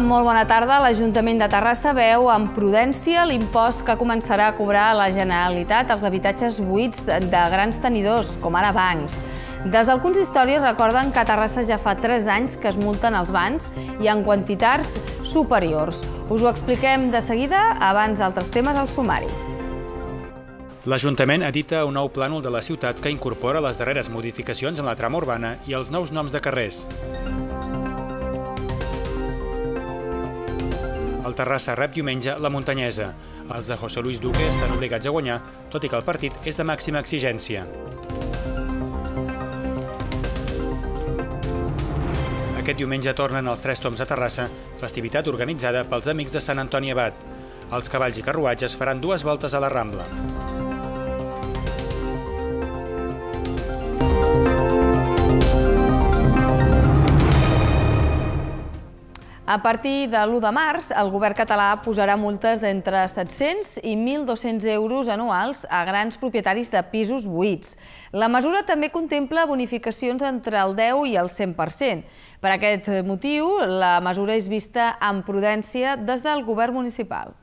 molt bona tarda. L'Ajuntament de Terrassa veu amb prudència l'impost que començarà a cobrar a la Generalitat als habitatges buits de grans tenidors, com ara bancs. Des del consistori recorden que a Terrassa ja fa 3 anys que es multen els bancs i en quantitats superiors. Us ho expliquem de seguida, abans altres temes al sumari. L'Ajuntament edita un nou plànol de la ciutat que incorpora les darreres modificacions en la trama urbana i els nous noms de carrers. El Terrassa rep diumenge la muntanyesa. Els de José Luis Duque estan obligats a guanyar, tot i que el partit és de màxima exigència. Aquest diumenge tornen els Tres Toms a Terrassa, festivitat organitzada pels amics de Sant Antoni Abat. Els cavalls i carruatges faran dues voltes a la Rambla. A partir de l'1 de març, el govern català posarà multes d'entre 700 i 1.200 euros anuals a grans propietaris de pisos buits. La mesura també contempla bonificacions entre el 10 i el 100%. Per aquest motiu, la mesura és vista amb prudència des del govern municipal.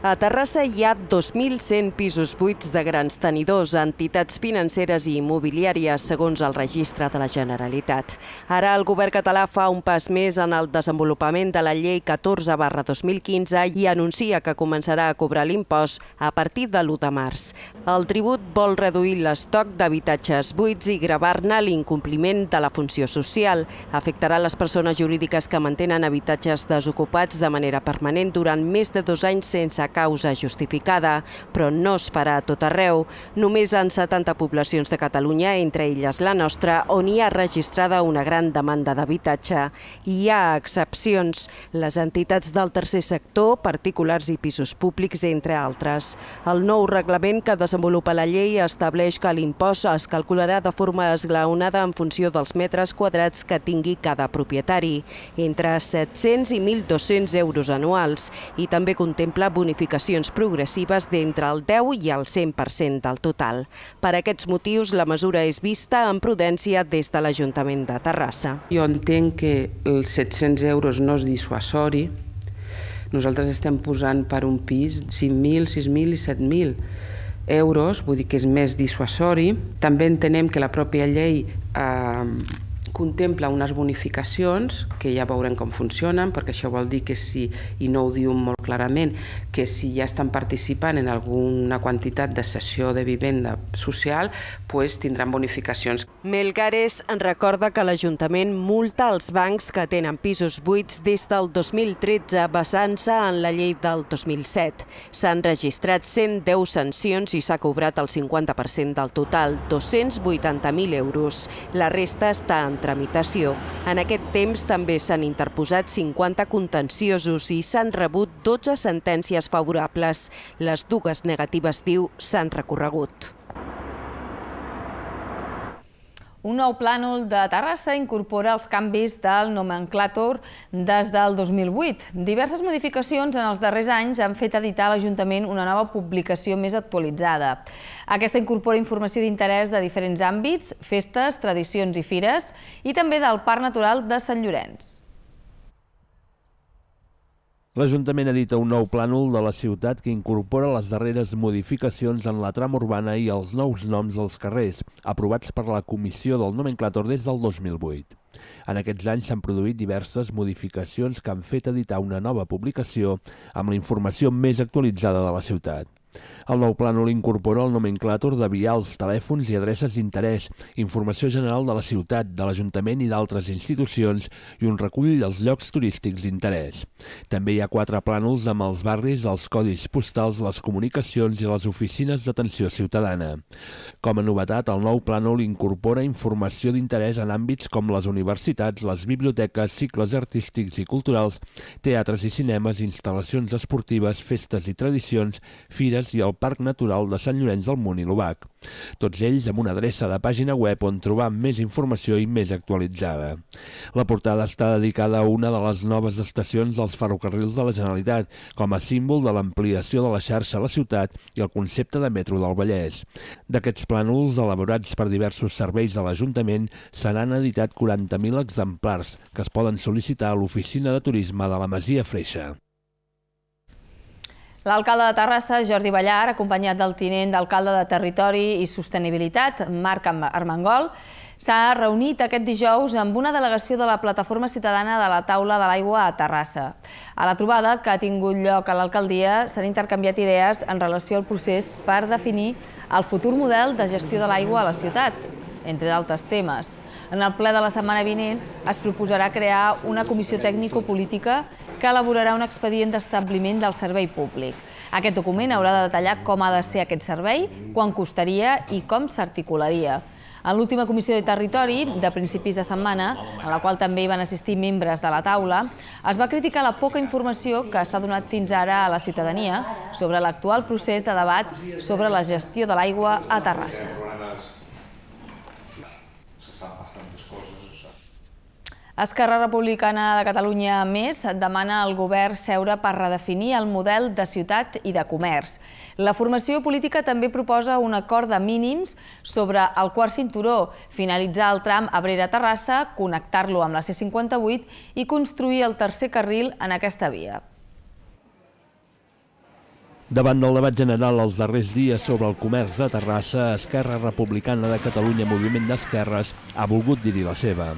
A Terrassa hi ha 2.100 pisos buits de grans tenidors, entitats financeres i immobiliàries, segons el registre de la Generalitat. Ara el govern català fa un pas més en el desenvolupament de la llei 14 barra 2015 i anuncia que començarà a cobrar l'impost a partir de l'1 de març. El tribut vol reduir l'estoc d'habitatges buits i gravar-ne l'incompliment de la funció social. Afectarà les persones jurídiques que mantenen habitatges desocupats de manera permanent durant més de dos anys sense causa justificada, però no es farà a tot arreu. Només en 70 poblacions de Catalunya, entre elles la nostra, on hi ha registrada una gran demanda d'habitatge. Hi ha excepcions, les entitats del tercer sector, particulars i pisos públics, entre altres. El nou reglament que desenvolupa la llei estableix que l'impost es calcularà de forma esglaonada en funció dels metres quadrats que tingui cada propietari, entre 700 i 1.200 euros anuals, i també contempla bonificacions bonificacions progressives d'entre el 10 i el 100% del total. Per aquests motius, la mesura és vista amb prudència des de l'Ajuntament de Terrassa. Jo entenc que els 700 euros no és dissuasori. Nosaltres estem posant per un pis 5.000, 6.000 i 7.000 euros, vull dir que és més dissuasori. També entenem que la pròpia llei eh, contempla unes bonificacions, que ja veurem com funcionen, perquè això vol dir que si, i no ho diu molt clarament, que si ja estan participant en alguna quantitat de sessió de vivenda social, pues, tindran bonificacions. Melgares recorda que l'Ajuntament multa els bancs que tenen pisos buits des del 2013 basant-se en la llei del 2007. S'han registrat 110 sancions i s'ha cobrat el 50% del total, 280.000 euros. La resta està en tramitació. En aquest temps també s'han interposat 50 contenciosos i s'han rebut 12 sentències favorables. Les dues negatives, diu, s'han recorregut. Un nou plànol de Terrassa incorpora els canvis del nomenclàtor des del 2008. Diverses modificacions en els darrers anys han fet editar a l'Ajuntament una nova publicació més actualitzada. Aquesta incorpora informació d'interès de diferents àmbits, festes, tradicions i fires, i també del Parc Natural de Sant Llorenç. L'Ajuntament edita un nou plànol de la ciutat que incorpora les darreres modificacions en la trama urbana i els nous noms dels carrers, aprovats per la Comissió del Nomenclator des del 2008. En aquests anys s'han produït diverses modificacions que han fet editar una nova publicació amb la informació més actualitzada de la ciutat. El nou plànol incorpora el nomenclàtor de vials, telèfons i adreces d'interès, informació general de la ciutat, de l'Ajuntament i d'altres institucions i un recull dels llocs turístics d'interès. També hi ha quatre plànols amb els barris, els codis postals, les comunicacions i les oficines d'atenció ciutadana. Com a novetat, el nou plànol incorpora informació d'interès en àmbits com les universitats, les biblioteques, cicles artístics i culturals, teatres i cinemes, instal·lacions esportives, festes i tradicions, fires Canyelles i el Parc Natural de Sant Llorenç del Munt i l'Ubac. Tots ells amb una adreça de pàgina web on trobar més informació i més actualitzada. La portada està dedicada a una de les noves estacions dels ferrocarrils de la Generalitat, com a símbol de l'ampliació de la xarxa a la ciutat i el concepte de metro del Vallès. D'aquests plànols, elaborats per diversos serveis de l'Ajuntament, se n'han editat 40.000 exemplars, que es poden sol·licitar a l'Oficina de Turisme de la Masia Freixa. L'alcalde de Terrassa, Jordi Ballar, acompanyat del tinent d'alcalde de Territori i Sostenibilitat, Marc Armengol, s'ha reunit aquest dijous amb una delegació de la Plataforma Ciutadana de la Taula de l'Aigua a Terrassa. A la trobada, que ha tingut lloc a l'alcaldia, s'han intercanviat idees en relació al procés per definir el futur model de gestió de l'aigua a la ciutat, entre d'altres temes. En el ple de la setmana vinent es proposarà crear una comissió tècnico-política que elaborarà un expedient d'establiment del servei públic. Aquest document haurà de detallar com ha de ser aquest servei, quan costaria i com s'articularia. En l'última comissió de territori, de principis de setmana, en la qual també hi van assistir membres de la taula, es va criticar la poca informació que s'ha donat fins ara a la ciutadania sobre l'actual procés de debat sobre la gestió de l'aigua a Terrassa. Esquerra Republicana de Catalunya Més demana al govern seure per redefinir el model de ciutat i de comerç. La formació política també proposa un acord de mínims sobre el quart cinturó, finalitzar el tram Abrera-Terrassa, connectar-lo amb la C-58 i construir el tercer carril en aquesta via. Davant del debat general els darrers dies sobre el comerç de Terrassa, Esquerra Republicana de Catalunya Moviment d'Esquerres ha volgut dir-hi la seva.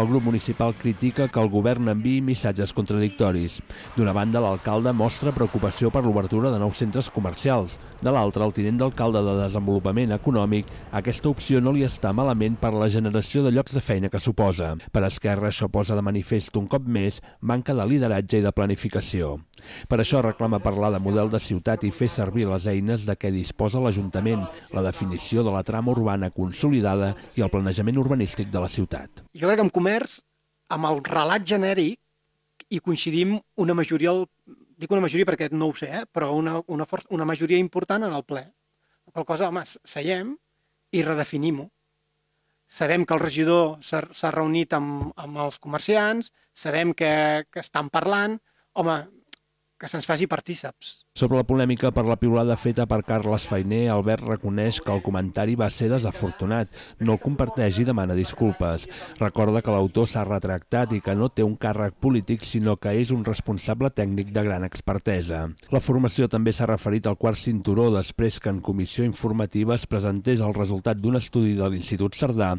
El grup municipal critica que el govern enviï missatges contradictoris. D'una banda, l'alcalde mostra preocupació per l'obertura de nous centres comercials, de l'altra, el tinent d'alcalde de Desenvolupament Econòmic, aquesta opció no li està malament per la generació de llocs de feina que suposa. Per Esquerra, això posa de manifest un cop més manca de lideratge i de planificació. Per això reclama parlar de model de ciutat i fer servir les eines de què disposa l'Ajuntament, la definició de la trama urbana consolidada i el planejament urbanístic de la ciutat. Jo crec que en comerç, amb el relat genèric, hi coincidim una majoria dic una majoria perquè no ho sé, eh? però una, una, for una majoria important en el ple. Qual cosa, home, seiem i redefinim-ho. Sabem que el regidor s'ha reunit amb, amb els comerciants, sabem que, que estan parlant, home, que se'ns faci partíceps sobre la polèmica per la piulada feta per Carles Feiner, Albert reconeix que el comentari va ser desafortunat, no el comparteix i demana disculpes. Recorda que l'autor s'ha retractat i que no té un càrrec polític, sinó que és un responsable tècnic de gran expertesa. La formació també s'ha referit al quart cinturó després que en comissió informativa es presentés el resultat d'un estudi de l'Institut Cerdà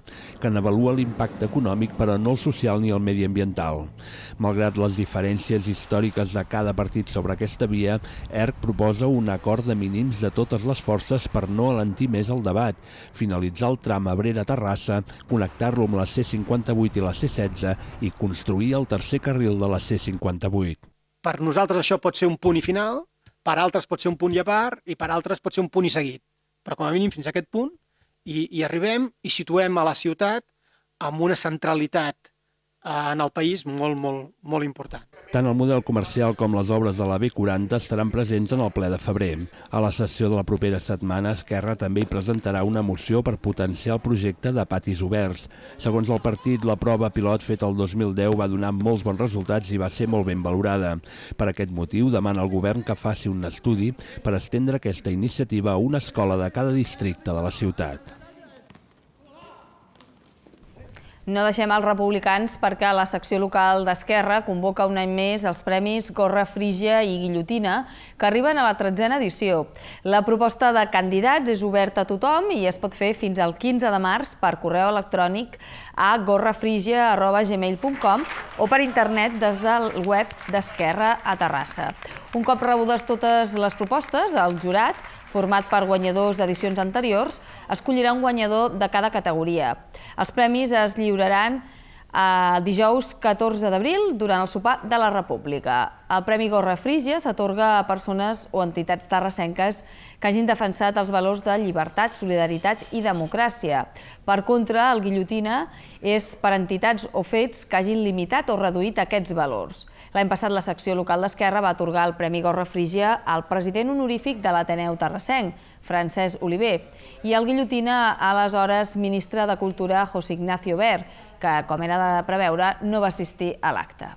que n'avalua l'impacte econòmic però no el social ni el mediambiental. Malgrat les diferències històriques de cada partit sobre aquesta via, ERC proposa un acord de mínims de totes les forces per no alentir més el debat, finalitzar el tram Abrera-Terrassa, connectar-lo amb la C-58 i la C-16 i construir el tercer carril de la C-58. Per nosaltres això pot ser un punt i final, per altres pot ser un punt i a part i per altres pot ser un punt i seguit. Però com a mínim fins a aquest punt i, hi arribem i situem a la ciutat amb una centralitat en el país molt, molt, molt important. Tant el model comercial com les obres de la B40 estaran presents en el ple de febrer. A la sessió de la propera setmana, Esquerra també hi presentarà una moció per potenciar el projecte de patis oberts. Segons el partit, la prova pilot feta el 2010 va donar molts bons resultats i va ser molt ben valorada. Per aquest motiu, demana al govern que faci un estudi per estendre aquesta iniciativa a una escola de cada districte de la ciutat. No deixem els republicans perquè la secció local d'Esquerra convoca un any més els premis Gorra Frígia i Guillotina, que arriben a la tretzena edició. La proposta de candidats és oberta a tothom i es pot fer fins al 15 de març per correu electrònic a gorrafrígia.gmail.com o per internet des del web d'Esquerra a Terrassa. Un cop rebudes totes les propostes, el jurat format per guanyadors d'edicions anteriors, escollirà un guanyador de cada categoria. Els premis es lliuraran el eh, dijous 14 d'abril durant el sopar de la República. El Premi Gorra Frígia s'atorga a persones o entitats terrasenques que hagin defensat els valors de llibertat, solidaritat i democràcia. Per contra, el Guillotina és per entitats o fets que hagin limitat o reduït aquests valors. L'any passat la secció local d'Esquerra va atorgar el Premi Gorra Frígia al president honorífic de l'Ateneu Terrassenc, Francesc Oliver, i el guillotina aleshores ministre de Cultura José Ignacio Ver, que, com era de preveure, no va assistir a l'acte.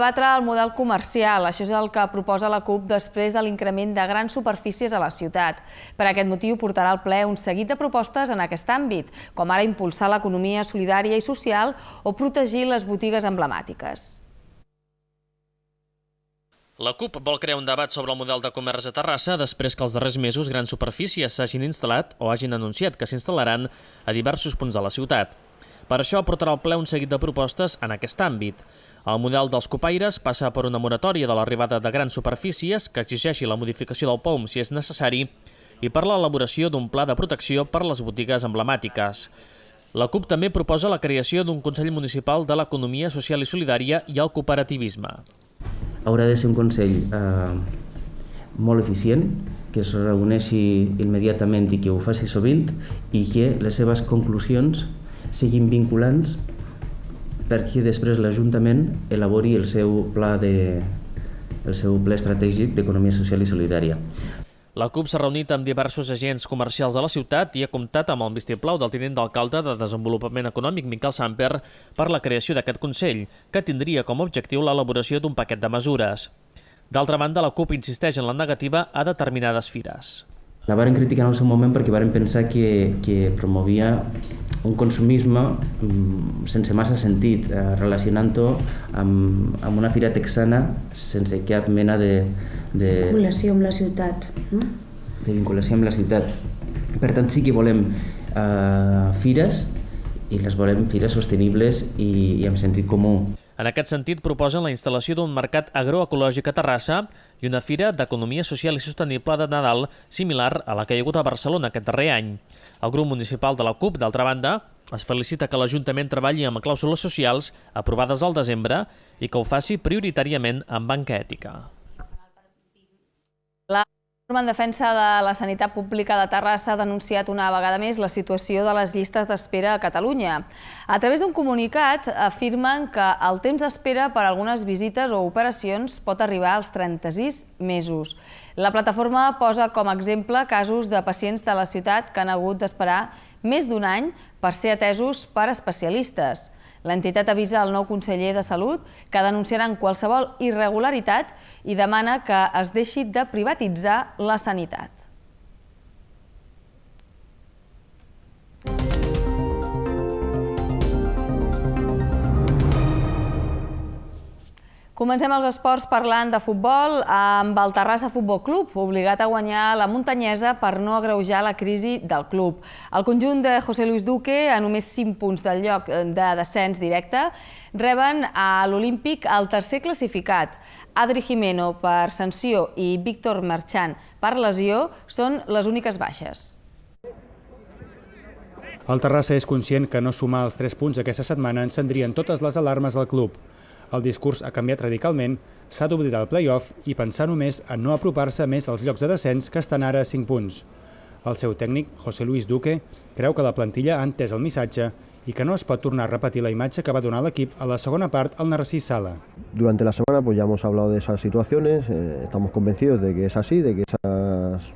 debatre el model comercial, això és el que proposa la CUP després de l'increment de grans superfícies a la ciutat. Per aquest motiu portarà al ple un seguit de propostes en aquest àmbit, com ara impulsar l'economia solidària i social o protegir les botigues emblemàtiques. La CUP vol crear un debat sobre el model de comerç a Terrassa després que els darrers mesos grans superfícies s'hagin instal·lat o hagin anunciat que s'instal·laran a diversos punts de la ciutat. Per això portarà al ple un seguit de propostes en aquest àmbit. El model dels copaires passa per una moratòria de l'arribada de grans superfícies que exigeixi la modificació del POM si és necessari i per l'elaboració d'un pla de protecció per les botigues emblemàtiques. La CUP també proposa la creació d'un Consell Municipal de l'Economia Social i Solidària i el Cooperativisme. Haurà de ser un Consell eh, molt eficient, que es reuneixi immediatament i que ho faci sovint i que les seves conclusions siguin vinculants perquè després l'Ajuntament elabori el seu pla de, el seu ple estratègic d'economia social i solidària. La CUP s'ha reunit amb diversos agents comercials de la ciutat i ha comptat amb el vistiplau del tinent d'alcalde de Desenvolupament Econòmic, Miquel Samper, per la creació d'aquest Consell, que tindria com a objectiu l'elaboració d'un paquet de mesures. D'altra banda, la CUP insisteix en la negativa a determinades fires la varen criticar en el seu moment perquè varen pensar que, que promovia un consumisme mm, sense massa sentit, eh, relacionant-ho amb, amb una fira texana sense cap mena de... de vinculació amb la ciutat. No? De vinculació amb la ciutat. Per tant, sí que volem eh, fires i les volem fires sostenibles i, i amb sentit comú. En aquest sentit, proposen la instal·lació d'un mercat agroecològic a Terrassa i una fira d'economia social i sostenible de Nadal similar a la que hi ha hagut a Barcelona aquest darrer any. El grup municipal de la CUP, d'altra banda, es felicita que l'Ajuntament treballi amb clàusules socials aprovades al desembre i que ho faci prioritàriament amb banca ètica. En defensa de la sanitat pública de Terrassa ha denunciat una vegada més la situació de les llistes d'espera a Catalunya. A través d'un comunicat afirmen que el temps d'espera per algunes visites o operacions pot arribar als 36 mesos. La plataforma posa com a exemple casos de pacients de la ciutat que han hagut d'esperar més d'un any per ser atesos per especialistes. L'entitat avisa el nou conseller de Salut que denunciaran qualsevol irregularitat i demana que es deixi de privatitzar la sanitat. Comencem els esports parlant de futbol amb el Terrassa Futbol Club, obligat a guanyar la muntanyesa per no agreujar la crisi del club. El conjunt de José Luis Duque, a només 5 punts del lloc de descens directe, reben a l'Olímpic el tercer classificat. Adri Jimeno per sanció i Víctor Marchant per lesió són les úniques baixes. El Terrassa és conscient que no sumar els 3 punts aquesta setmana encendrien totes les alarmes del club. El discurs ha canviat radicalment, s'ha d'oblidar el play-off i pensar només en no apropar-se més als llocs de descens que estan ara a 5 punts. El seu tècnic, José Luis Duque, creu que la plantilla ha entès el missatge i que no es pot tornar a repetir la imatge que va donar l'equip a la segona part al Narcís Sala. Durante la semana pues ya hemos hablado de esas situaciones, eh, estamos convencidos de que es así, de que esas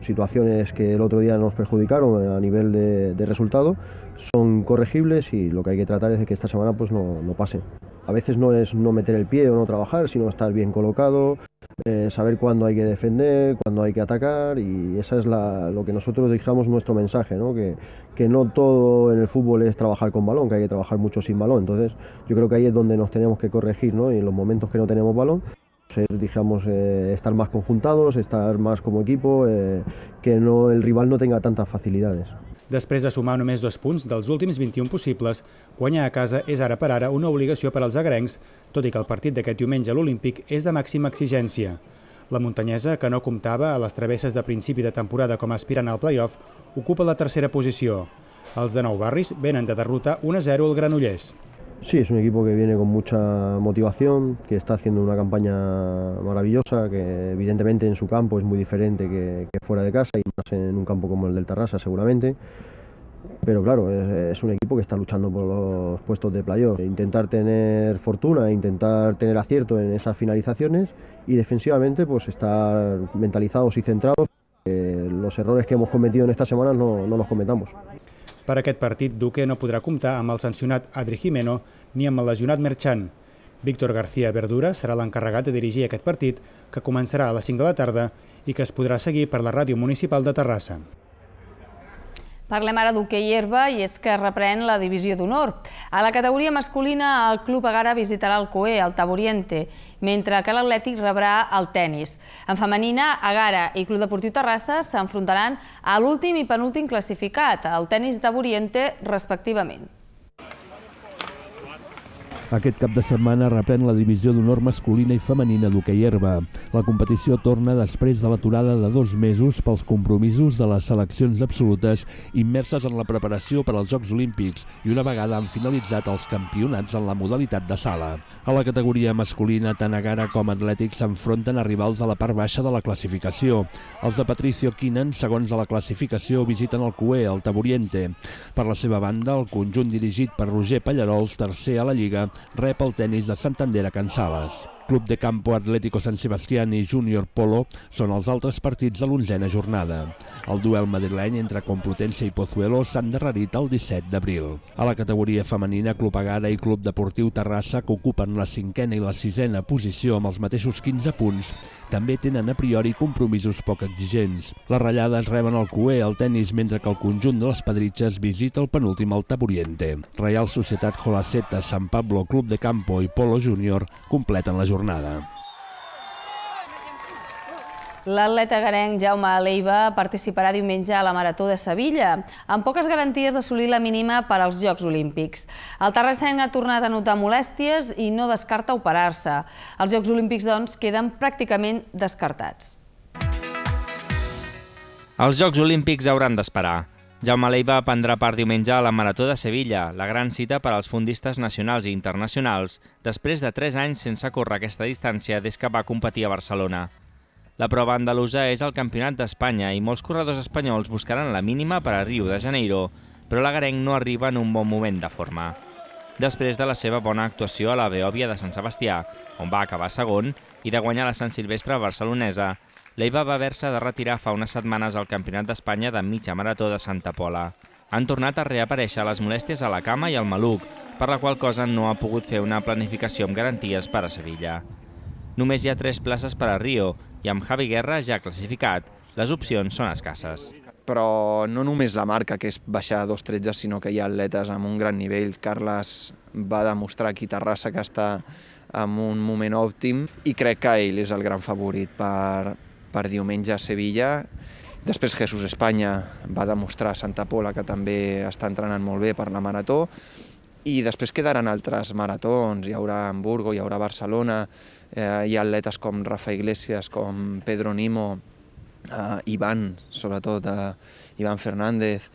situaciones que el otro día nos perjudicaron a nivel de, de resultado son corregibles y lo que hay que tratar es de que esta semana pues no, no pase. a veces no es no meter el pie o no trabajar, sino estar bien colocado, eh, saber cuándo hay que defender, cuándo hay que atacar y esa es lo que nosotros dejamos nuestro mensaje, ¿no? Que, que no todo en el fútbol es trabajar con balón, que hay que trabajar mucho sin balón. Entonces yo creo que ahí es donde nos tenemos que corregir, Y en los momentos que no tenemos balón, ser, eh, estar más conjuntados, estar más como equipo, eh, que no, el rival no tenga tantas facilidades. Després de sumar només dos punts dels últims 21 possibles, guanyar a casa és ara per ara una obligació per als agrencs, tot i que el partit d'aquest diumenge a l'Olímpic és de màxima exigència. La muntanyesa, que no comptava a les travesses de principi de temporada com aspirant al playoff, ocupa la tercera posició. Els de nou barris venen de derrotar 1-0 al Granollers. Sí, es un equipo que viene con mucha motivación, que está haciendo una campaña maravillosa, que evidentemente en su campo es muy diferente que, fuera de casa y más en un campo como el del Tarrasa seguramente. Pero claro, es, un equipo que está luchando por los puestos de playoff. Intentar tener fortuna, intentar tener acierto en esas finalizaciones y defensivamente pues estar mentalizados y centrados. los errores que hemos cometido en esta semana no los cometamos. Per aquest partit, Duque no podrà comptar amb el sancionat Adri Jimeno ni amb el lesionat Merchan. Víctor García Verdura serà l'encarregat de dirigir aquest partit, que començarà a les 5 de la tarda i que es podrà seguir per la ràdio municipal de Terrassa. Parlem ara d'hoquei herba i és que reprèn la divisió d'honor. A la categoria masculina, el club Agara visitarà el COE, el Taboriente, mentre que l'Atlètic rebrà el tennis. En femenina, Agara i Club Deportiu Terrassa s'enfrontaran a l'últim i penúltim classificat, el tennis Taboriente, respectivament. Aquest cap de setmana reprèn la divisió d'honor masculina i femenina d'hoquei herba. La competició torna després de l'aturada de dos mesos pels compromisos de les seleccions absolutes immerses en la preparació per als Jocs Olímpics i una vegada han finalitzat els campionats en la modalitat de sala. A la categoria masculina, tant Agara com Atlètic s'enfronten a rivals de la part baixa de la classificació. Els de Patricio Quinen, segons de la classificació, visiten el CUE, el Taboriente. Per la seva banda, el conjunt dirigit per Roger Pallarols, tercer a la Lliga, rep el tennis de Santander a Cansales. Club de Campo Atlético San Sebastián i Júnior Polo són els altres partits de l'onzena jornada. El duel madrileny entre Complutense i Pozuelo s'ha endarrerit el 17 d'abril. A la categoria femenina, Club Agara i Club Deportiu Terrassa, que ocupen la cinquena i la sisena posició amb els mateixos 15 punts, també tenen a priori compromisos poc exigents. Les ratllades reben el cué al tennis mentre que el conjunt de les Padritxes visita el penúltim al Taburiente. Real Societat Jolaceta, San Pablo, Club de Campo i Polo Júnior completen la jornada jornada. L'atleta garenc Jaume Aleiva participarà diumenge a la Marató de Sevilla, amb poques garanties d'assolir la mínima per als Jocs Olímpics. El Terrasseng ha tornat a notar molèsties i no descarta operar-se. Els Jocs Olímpics, doncs, queden pràcticament descartats. Els Jocs Olímpics hauran d'esperar. Jaume Leiva prendrà part diumenge a la Marató de Sevilla, la gran cita per als fundistes nacionals i internacionals, després de 3 anys sense córrer aquesta distància des que va competir a Barcelona. La prova andalusa és el Campionat d'Espanya i molts corredors espanyols buscaran la mínima per a Rio de Janeiro, però Garenc no arriba en un bon moment de forma. Després de la seva bona actuació a la Beòvia de Sant Sebastià, on va acabar segon, i de guanyar la Sant Silvestre barcelonesa, l'Eiva va haver-se de retirar fa unes setmanes al Campionat d'Espanya de mitja marató de Santa Pola. Han tornat a reaparèixer les molèsties a la cama i al maluc, per la qual cosa no ha pogut fer una planificació amb garanties per a Sevilla. Només hi ha tres places per a Rio i amb Javi Guerra ja classificat, les opcions són escasses. Però no només la marca, que és baixar dos 2.13, sinó que hi ha atletes amb un gran nivell. Carles va demostrar aquí Terrassa que està en un moment òptim i crec que ell és el gran favorit per, per diumenge a Sevilla. Després Jesús Espanya va demostrar a Santa Pola que també està entrenant molt bé per la marató i després quedaran altres maratons, hi haurà Hamburgo, hi haurà Barcelona, eh, hi ha atletes com Rafa Iglesias, com Pedro Nimo, eh, Ivan, sobretot, eh, Ivan Fernández,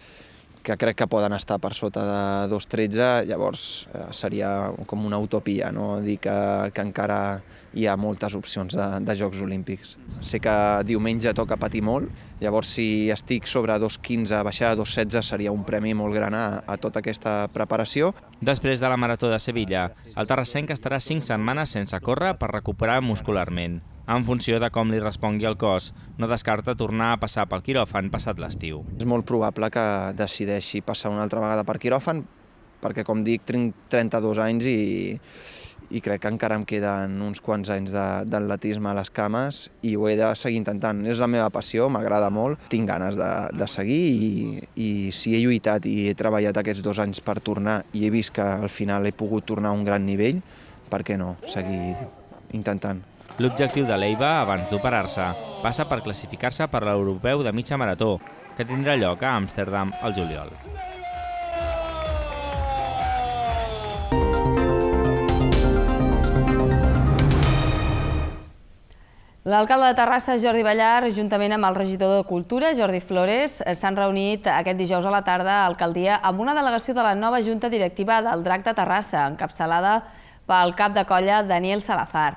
que crec que poden estar per sota de 2.13, llavors eh, seria com una utopia no? dir que, que encara hi ha moltes opcions de, de Jocs Olímpics. Sé que diumenge toca patir molt, llavors si estic sobre 2.15, baixar a 2.16 seria un premi molt gran a, a tota aquesta preparació. Després de la Marató de Sevilla, el Terrassenc estarà 5 setmanes sense córrer per recuperar muscularment en funció de com li respongui el cos. No descarta tornar a passar pel quiròfan passat l'estiu. És molt probable que decideixi passar una altra vegada per quiròfan, perquè, com dic, tinc 32 anys i, i crec que encara em queden uns quants anys d'atletisme a les cames i ho he de seguir intentant. És la meva passió, m'agrada molt, tinc ganes de, de seguir i, i si he lluitat i he treballat aquests dos anys per tornar i he vist que al final he pogut tornar a un gran nivell, per què no seguir intentant? L'objectiu de l'Eiva, abans d'operar-se, passa per classificar-se per l'europeu de mitja marató, que tindrà lloc a Amsterdam el juliol. L'alcalde de Terrassa, Jordi Ballar, juntament amb el regidor de Cultura, Jordi Flores, eh, s'han reunit aquest dijous a la tarda a l'alcaldia amb una delegació de la nova junta directiva del DRAC de Terrassa, encapçalada pel cap de colla Daniel Salazar.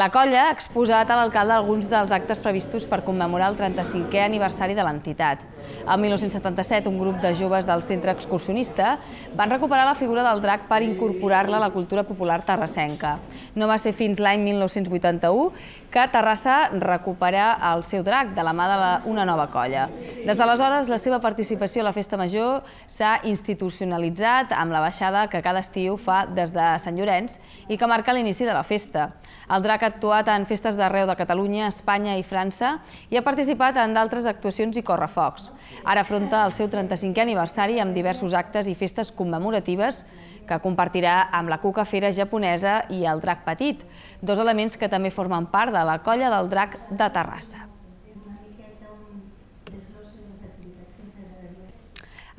La colla ha exposat a l'alcalde alguns dels actes previstos per commemorar el 35è aniversari de l'entitat. El 1977, un grup de joves del centre excursionista van recuperar la figura del drac per incorporar-la a la cultura popular terrassenca. No va ser fins l'any 1981 que Terrassa recuperà el seu drac de la mà de una nova colla. Des d'aleshores, la seva participació a la Festa Major s'ha institucionalitzat amb la baixada que cada estiu fa des de Sant Llorenç i que marca l'inici de la festa. El drac ha actuat en festes d'arreu de Catalunya, Espanya i França i ha participat en d'altres actuacions i correfocs. Ara afronta el seu 35è aniversari amb diversos actes i festes commemoratives que compartirà amb la cuca fera japonesa i el drac petit, dos elements que també formen part de la colla del drac de Terrassa.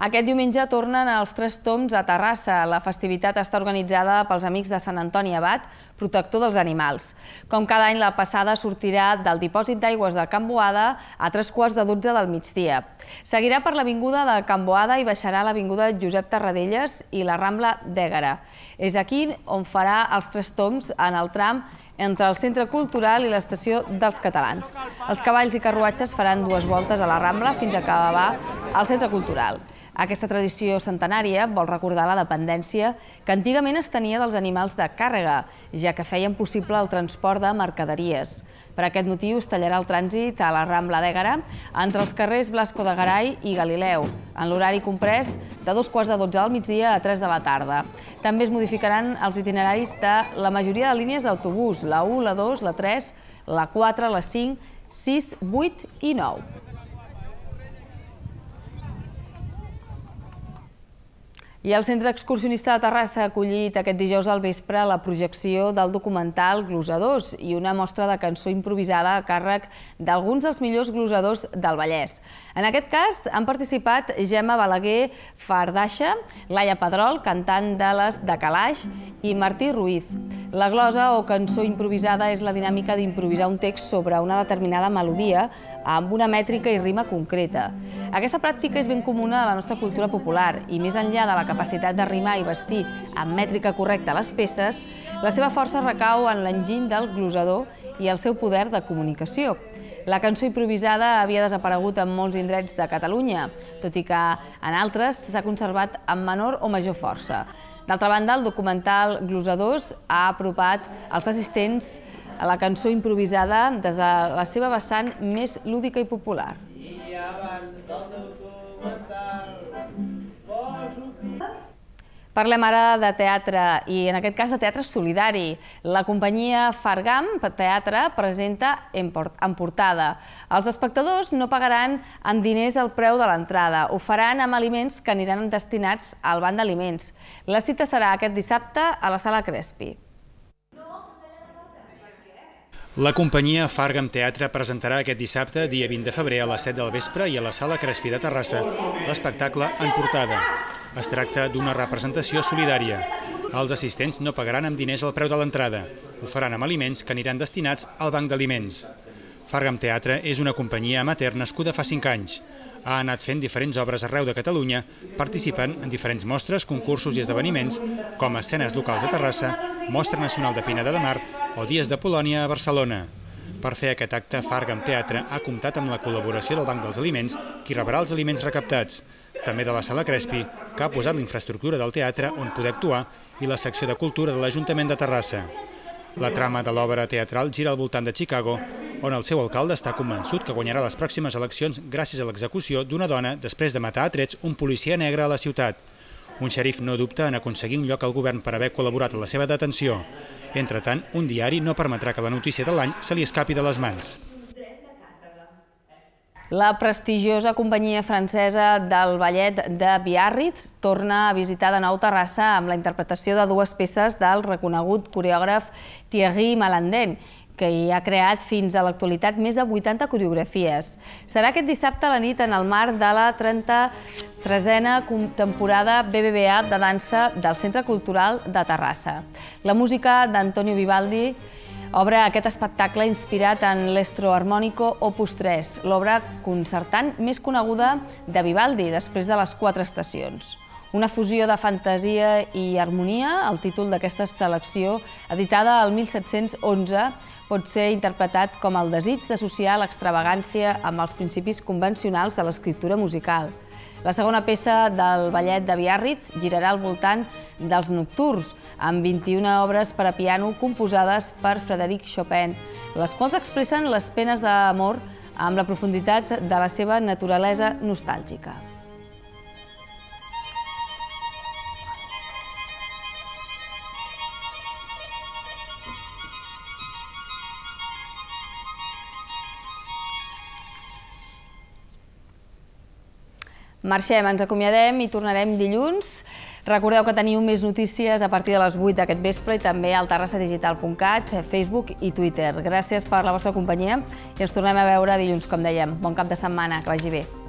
Aquest diumenge tornen els Tres Toms a Terrassa. La festivitat està organitzada pels Amics de Sant Antoni Abat, protector dels animals. Com cada any, la passada sortirà del dipòsit d'aigües de Can Boada a tres quarts de 12 del migdia. Seguirà per l'Avinguda de Can Boada i baixarà a l'Avinguda Josep Tarradellas i la Rambla d'Ègara. És aquí on farà els tres toms en el tram entre el Centre Cultural i l'Estació dels Catalans. Els cavalls i carruatges faran dues voltes a la Rambla fins a acabar al Centre Cultural. Aquesta tradició centenària vol recordar la dependència que antigament es tenia dels animals de càrrega, ja que feien possible el transport de mercaderies. Per aquest motiu es tallarà el trànsit a la Rambla d'Ègara entre els carrers Blasco de Garay i Galileu, en l'horari comprès de dos quarts de dotze del migdia a tres de la tarda. També es modificaran els itineraris de la majoria de línies d'autobús, la 1, la 2, la 3, la 4, la 5, 6, 8 i 9. I el Centre Excursionista de Terrassa ha acollit aquest dijous al vespre la projecció del documental Glosadors i una mostra de cançó improvisada a càrrec d'alguns dels millors glosadors del Vallès. En aquest cas han participat Gemma Balaguer Fardaixa, Laia Pedrol, cantant de les de Calaix, i Martí Ruiz. La glosa o cançó improvisada és la dinàmica d'improvisar un text sobre una determinada melodia amb una mètrica i rima concreta. Aquesta pràctica és ben comuna a la nostra cultura popular i més enllà de la capacitat de rimar i vestir amb mètrica correcta les peces, la seva força recau en l'enginy del glosador i el seu poder de comunicació. La cançó improvisada havia desaparegut en molts indrets de Catalunya, tot i que en altres s'ha conservat amb menor o major força. D'altra banda, el documental Glosadors ha apropat als assistents a la cançó improvisada des de la seva vessant més lúdica i popular. Parlem ara de teatre, i en aquest cas de teatre solidari. La companyia Fargam Teatre presenta en portada. Els espectadors no pagaran amb diners el preu de l'entrada, ho faran amb aliments que aniran destinats al banc d'aliments. La cita serà aquest dissabte a la Sala Crespi. La companyia Fargam Teatre presentarà aquest dissabte, dia 20 de febrer, a les 7 del vespre i a la Sala Crespi de Terrassa, l'espectacle En Portada. Es tracta d'una representació solidària. Els assistents no pagaran amb diners el preu de l'entrada. Ho faran amb aliments que aniran destinats al banc d'aliments. Fargam Teatre és una companyia amateur nascuda fa 5 anys. Ha anat fent diferents obres arreu de Catalunya, participant en diferents mostres, concursos i esdeveniments, com escenes locals a Terrassa, Mostra Nacional de Pineda de Mar o Dies de Polònia a Barcelona. Per fer aquest acte, Fargam Teatre ha comptat amb la col·laboració del Banc dels Aliments, qui rebrà els aliments recaptats, també de la Sala Crespi, que ha posat l'infraestructura del teatre on poder actuar i la secció de cultura de l'Ajuntament de Terrassa. La trama de l'obra teatral gira al voltant de Chicago on el seu alcalde està convençut que guanyarà les pròximes eleccions gràcies a l'execució d'una dona després de matar a trets un policia negre a la ciutat. Un xerif no dubta en aconseguir un lloc al govern per haver col·laborat a la seva detenció. Entretant, un diari no permetrà que la notícia de l'any se li escapi de les mans. La prestigiosa companyia francesa del ballet de Biarritz torna a visitar de nou Terrassa amb la interpretació de dues peces del reconegut coreògraf Thierry Malandén que hi ha creat fins a l'actualitat més de 80 coreografies. Serà aquest dissabte a la nit en el marc de la 33a temporada BBVA de dansa del Centre Cultural de Terrassa. La música d'Antonio Vivaldi obre aquest espectacle inspirat en l'Estro Harmonico Opus 3, l'obra concertant més coneguda de Vivaldi després de les quatre estacions. Una fusió de fantasia i harmonia, el títol d'aquesta selecció, editada el 1711, pot ser interpretat com el desig d'associar l'extravagància amb els principis convencionals de l'escriptura musical. La segona peça del ballet de Biarritz girarà al voltant dels nocturns, amb 21 obres per a piano composades per Frederic Chopin, les quals expressen les penes d'amor amb la profunditat de la seva naturalesa nostàlgica. Marxem, ens acomiadem i tornarem dilluns. Recordeu que teniu més notícies a partir de les 8 d'aquest vespre i també al terrassadigital.cat, Facebook i Twitter. Gràcies per la vostra companyia i ens tornem a veure dilluns, com dèiem. Bon cap de setmana, que vagi bé.